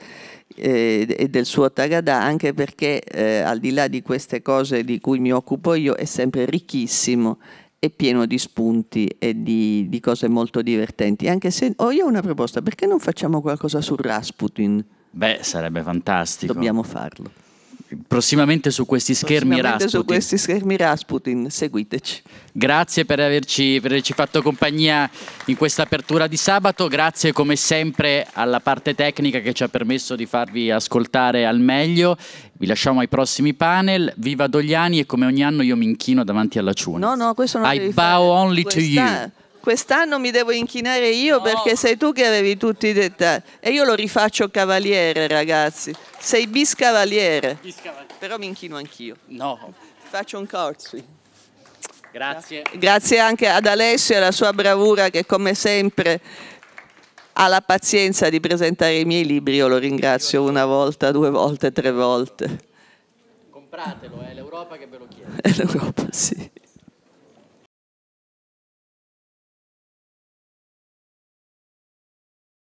A: eh, e del suo Tagadà, anche perché eh, al di là di queste cose di cui mi occupo io è sempre ricchissimo e pieno di spunti e di, di cose molto divertenti. Anche se ho io una proposta, perché non facciamo qualcosa su Rasputin? Beh, sarebbe
B: fantastico.
A: Dobbiamo farlo
B: prossimamente su questi schermi Rasputin. su questi
A: schermi Rasputin, seguiteci.
B: Grazie per averci, per averci, fatto compagnia in questa apertura di sabato, grazie come sempre alla parte tecnica che ci ha permesso di farvi ascoltare al meglio. Vi lasciamo ai prossimi panel. Viva Dogliani e come ogni anno io mi inchino davanti alla ciuna.
A: No, no, questo non I bow fare. only Questa... to you quest'anno mi devo inchinare io no. perché sei tu che avevi tutti i dettagli. E io lo rifaccio cavaliere, ragazzi. Sei biscavaliere. biscavaliere. Però mi inchino anch'io. No. Faccio un corso. Grazie. Grazie anche ad Alessio e alla sua bravura che come sempre ha la pazienza di presentare i miei libri, io lo ringrazio una volta, due volte, tre volte.
B: Compratelo, è l'Europa che ve lo chiede. È
A: l'Europa, sì.